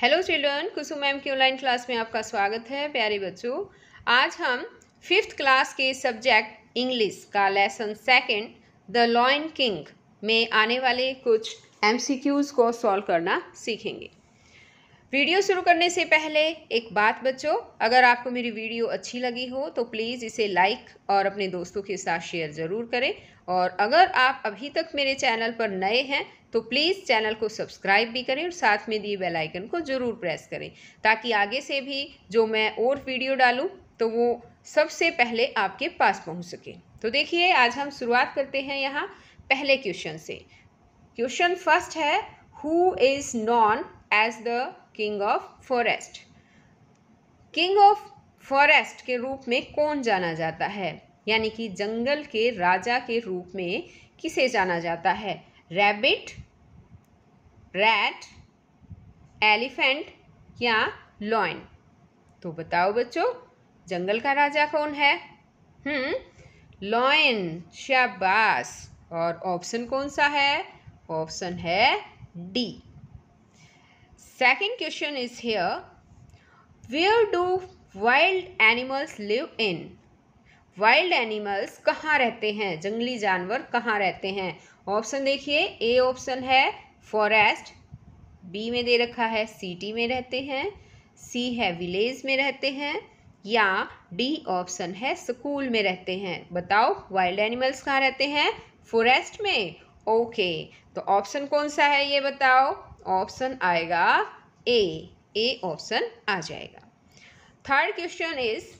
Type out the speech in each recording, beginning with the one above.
hello children Kusum ma'am की online class में आपका स्वागत है प्यारे बच्चों आज हम फिफ्थ क्लास के सब्जेक्ट इंग्लिश का lesson second the lion king में आने वाले कुछ एमसीक्यूज़ को सॉल्व करना सीखेंगे वीडियो शुरू करने से पहले एक बात बच्चों अगर आपको मेरी वीडियो अच्छी लगी हो तो प्लीज़ इसे लाइक और अपने दोस्तों के साथ शेयर ज़रूर करें और अगर आप अभी तक मेरे चैनल पर नए हैं तो प्लीज़ चैनल को सब्सक्राइब भी करें और साथ में दिए बेल आइकन को ज़रूर प्रेस करें ताकि आगे से भी जो मैं और वीडियो डालूँ तो वो सबसे पहले आपके पास पहुँच सके तो देखिए आज हम शुरुआत करते हैं यहाँ पहले क्वेश्चन से क्वेश्चन फर्स्ट है who is known as the king of forest king of forest के रूप में कौन जाना जाता है यानी कि जंगल के राजा के रूप में किसे जाना जाता है रैबिट रैट एलिफेंट या लॉइन तो बताओ बच्चों जंगल का राजा कौन है हम्म लॉइन शाबाश और ऑप्शन कौन सा है ऑप्शन है D second question is here where do wild animals live in wild animals कहाँ रहते हैं जंगली जानवर कहाँ रहते हैं ऑप्शन देखिए ए ऑप्शन है फॉरेस्ट बी में दे रखा है सिटी में रहते हैं सी है विलेज में रहते हैं या डी ऑप्शन है स्कूल में रहते हैं बताओ वाइल्ड एनिमल्स कहाँ रहते हैं फॉरेस्ट में ओके तो ऑप्शन कौन सा है ये बताओ ऑप्शन आएगा ए ए ऑप्शन आ जाएगा third question is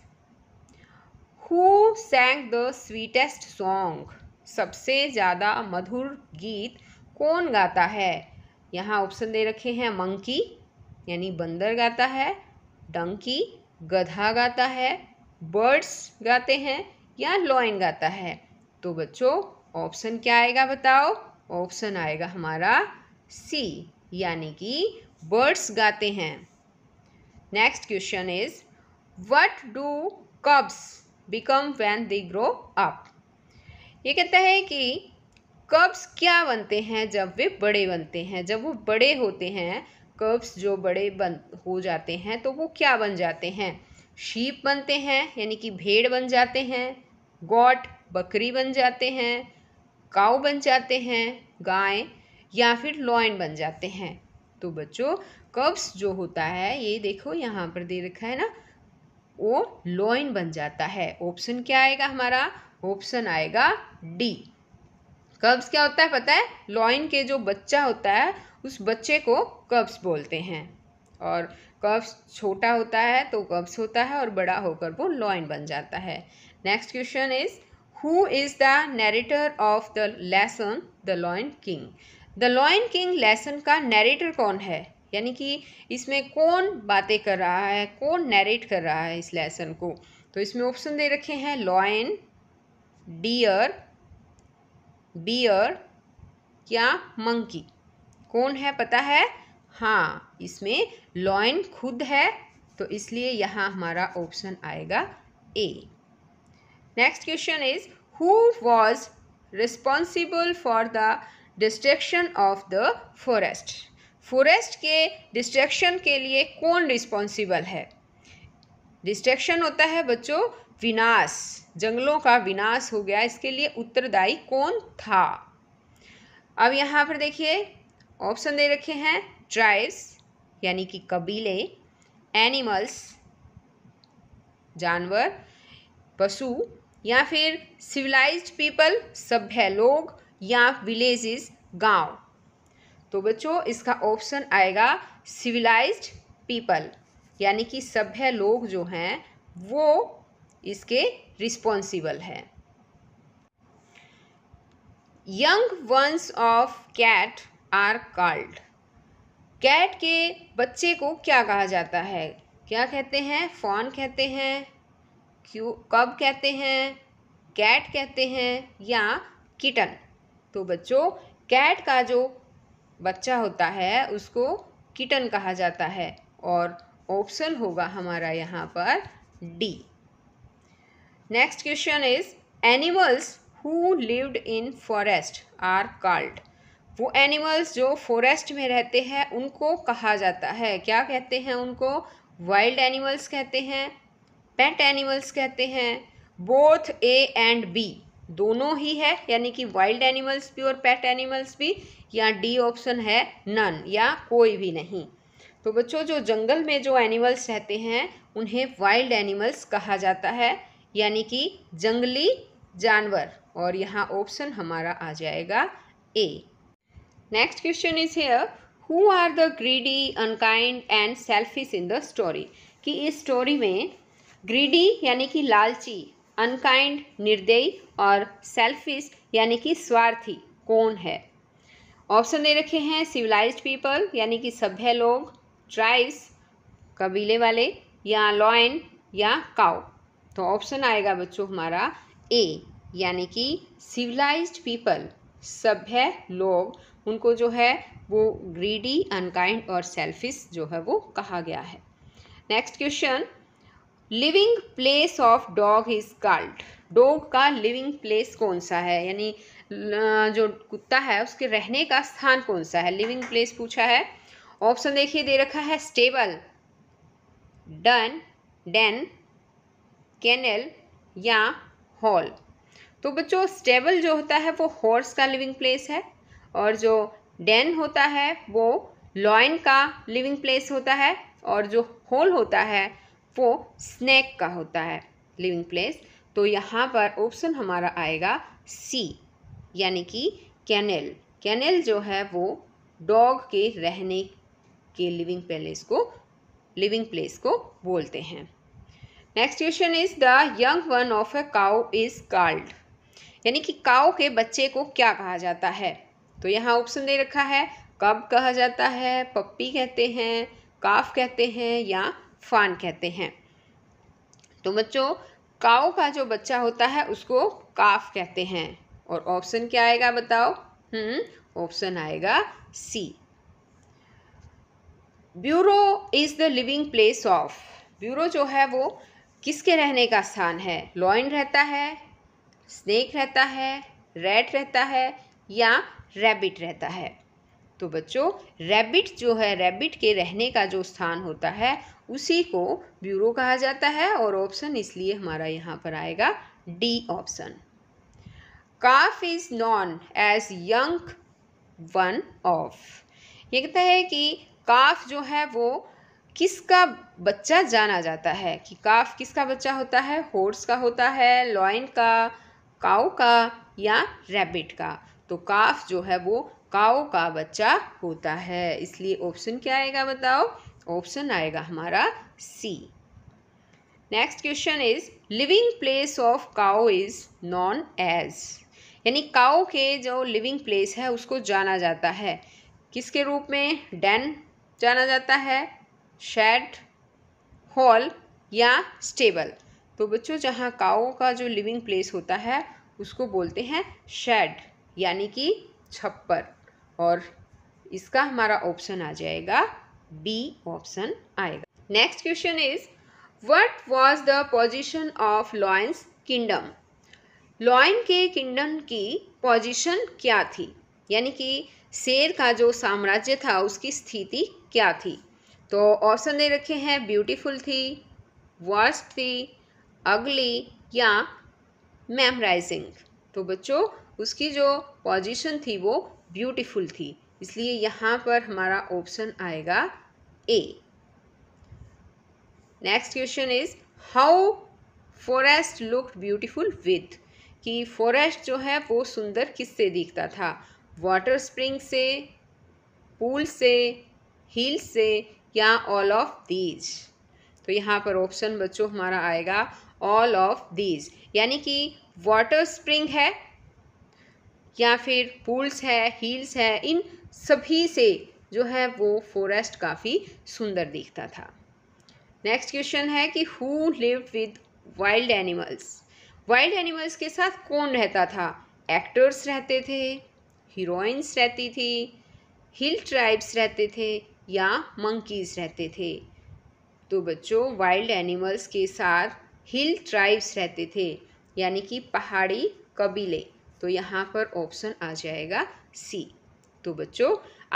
who sang the sweetest song सबसे ज़्यादा मधुर गीत कौन गाता है यहाँ ऑप्शन दे रखे हैं मंकी यानी बंदर गाता है डंकी गधा गाता है बर्ड्स गाते हैं या लॉइन गाता है तो बच्चों ऑप्शन क्या आएगा बताओ ऑप्शन आएगा हमारा सी यानी कि बर्ड्स गाते हैं next question is what do cubs become when they grow up ये कहता है कि कब्स क्या बनते हैं जब वे बड़े बनते हैं जब वो बड़े होते हैं कब्स जो बड़े बन हो जाते हैं तो वो क्या बन जाते हैं शीप बनते हैं यानी कि भेड़ बन जाते हैं गॉट बकरी बन जाते हैं काऊ बन जाते हैं गाय या फिर लॉयन बन जाते हैं तो बच्चों कब्स जो होता है ये देखो यहाँ पर दे रखा है ना वो लॉइन बन जाता है ऑप्शन क्या आएगा हमारा ऑप्शन आएगा डी कब्स क्या होता है पता है लॉइन के जो बच्चा होता है उस बच्चे को कब्स बोलते हैं और कब्स छोटा होता है तो कब्स होता है और बड़ा होकर वो लॉइन बन जाता है next question is who is the narrator of the lesson the lion king the lion king lesson का नरेटर कौन है यानी कि इसमें कौन बातें कर रहा है कौन नरेट कर रहा है इस लेसन को तो इसमें ऑप्शन दे रखे हैं लॉयन डियर बियर या मंकी कौन है पता है हाँ इसमें लॉयन खुद है तो इसलिए यहाँ हमारा ऑप्शन आएगा A next question is who was responsible for the destruction of the forest forest के डिस्ट्रक्शन के लिए कौन रिस्पॉन्सिबल है डिस्ट्रैक्शन होता है बच्चों विनाश जंगलों का विनाश हो गया इसके लिए उत्तरदायी कौन था अब यहाँ पर देखिए ऑप्शन दे रखे हैं ट्राइब्स यानी कि कबीले एनिमल्स जानवर पशु या फिर सिविलाइज्ड पीपल सभ्य लोग या विलेजेस गांव तो बच्चों इसका ऑप्शन आएगा सिविलाइज्ड पीपल यानी कि सभ्य लोग जो हैं वो इसके रिस्पॉन्सिबल है young ones of cat are called cat के बच्चे को क्या कहा जाता है क्या कहते हैं फॉन कहते हैं क्यू कब कहते हैं कैट कहते हैं या किटन तो बच्चों कैट का जो बच्चा होता है उसको किटन कहा जाता है और ऑप्शन होगा हमारा यहाँ पर D next question is animals who lived in forest are called वो एनिमल्स जो फॉरेस्ट में रहते हैं उनको कहा जाता है क्या कहते हैं उनको वाइल्ड एनिमल्स कहते हैं पेट एनिमल्स कहते हैं बोथ ए एंड बी दोनों ही है यानी कि वाइल्ड एनिमल्स भी और पेट एनिमल्स भी या डी ऑप्शन है नन या कोई भी नहीं तो बच्चों जो जंगल में जो एनिमल्स रहते हैं उन्हें वाइल्ड एनिमल्स कहा जाता है यानी कि जंगली जानवर और यहाँ ऑप्शन हमारा आ जाएगा A next question is here who are the greedy unkind and selfish in the story कि इस स्टोरी में ग्रीडी यानी कि लालची अनकाइंड निर्दयी और सेल्फिश यानी कि स्वार्थी कौन है ऑप्शन दे रखे हैं सिविलाइज्ड पीपल यानी कि सभ्य लोग ट्राइब्स कबीले वाले या लॉयन या काओ तो ऑप्शन आएगा बच्चों हमारा ए यानी कि सिविलाइज्ड पीपल सभ्य लोग उनको जो है वो ग्रीडी अनकाइंड और सेल्फिश जो है वो कहा गया है next question living place of dog is called dog का लिविंग प्लेस कौन सा है यानी जो कुत्ता है उसके रहने का स्थान कौन सा है लिविंग प्लेस पूछा है ऑप्शन देखिए दे रखा है स्टेबल डन डेन कैनल या हॉल तो बच्चों स्टेबल जो होता है वो हॉर्स का लिविंग प्लेस है और जो डेन होता है वो लॉयन का लिविंग प्लेस होता है और जो होल होता है वो स्नैक का होता है लिविंग प्लेस तो यहाँ पर ऑप्शन हमारा आएगा सी यानी कि कैनल कैनल जो है वो डॉग के रहने के लिविंग पैलेस को लिविंग प्लेस को बोलते हैं next question is the young one of a cow is called यानी कि काउ के बच्चे को क्या कहा जाता है तो यहाँ ऑप्शन दे रखा है कब कहा जाता है पप्पी कहते हैं काफ कहते हैं या फान कहते हैं तो बच्चों काउ का जो बच्चा होता है उसको काफ कहते हैं और ऑप्शन क्या आएगा बताओ हम्म ऑप्शन आएगा C burrow is the living place of burrow जो है वो किसके रहने का स्थान है लॉइन रहता है स्नेक रहता है रेड रहता है या रैबिट रहता है तो बच्चों रैबिट जो है रैबिट के रहने का जो स्थान होता है उसी को ब्यूरो कहा जाता है और ऑप्शन इसलिए हमारा यहाँ पर आएगा D option calf is known as young one of ये कहता है कि काफ जो है वो किसका बच्चा जाना जाता है कि काफ किसका बच्चा होता है हॉर्स का होता है लॉइन का काऊ का या रैबिट का तो काफ जो है वो काऊ का बच्चा होता है इसलिए ऑप्शन क्या आएगा बताओ ऑप्शन आएगा हमारा C next question is living place of cow is known as यानी काओ के जो लिविंग प्लेस है उसको जाना जाता है किसके रूप में डेन जाना जाता है शेड हॉल या स्टेबल तो बच्चों जहाँ काओ का जो लिविंग प्लेस होता है उसको बोलते हैं शेड यानी कि छप्पर और इसका हमारा ऑप्शन आ जाएगा बी ऑप्शन आएगा next question is what was the position of lions kingdom lion के किंगडम की पोजीशन क्या थी यानी कि शेर का जो साम्राज्य था उसकी स्थिति क्या थी तो ऑप्शन दे रखे हैं ब्यूटीफुल थी वर्स्ट थी अगली या मेमराइजिंग तो बच्चों उसकी जो पोजीशन थी वो ब्यूटीफुल थी इसलिए यहाँ पर हमारा ऑप्शन आएगा A next question is how forest look beautiful with कि फॉरेस्ट जो है वो सुंदर किससे दिखता था वाटर स्प्रिंग से पूल से हील से या ऑल ऑफ दीज तो यहाँ पर ऑप्शन बच्चों हमारा आएगा ऑल ऑफ दीज यानी कि वाटर स्प्रिंग है या फिर पूल्स है हील्स है इन सभी से जो है वो फॉरेस्ट काफ़ी सुंदर दिखता था नेक्स्ट क्वेश्चन है कि who live with wild animals wild animals के साथ कौन रहता था एक्टर्स रहते थे हीरोइंस रहती थी हिल ट्राइब्स रहते थे या मंकीज़ रहते थे तो बच्चों वाइल्ड एनिमल्स के साथ हिल ट्राइब्स रहते थे यानी कि पहाड़ी कबीले तो यहाँ पर ऑप्शन आ जाएगा सी तो बच्चों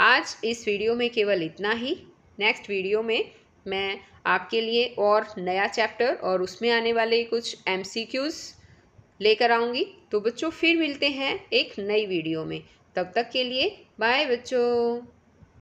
आज इस वीडियो में केवल इतना ही नेक्स्ट वीडियो में मैं आपके लिए और नया चैप्टर और उसमें आने वाले कुछ एम लेकर आऊँगी तो बच्चों फिर मिलते हैं एक नई वीडियो में तब तक के लिए बाय बच्चों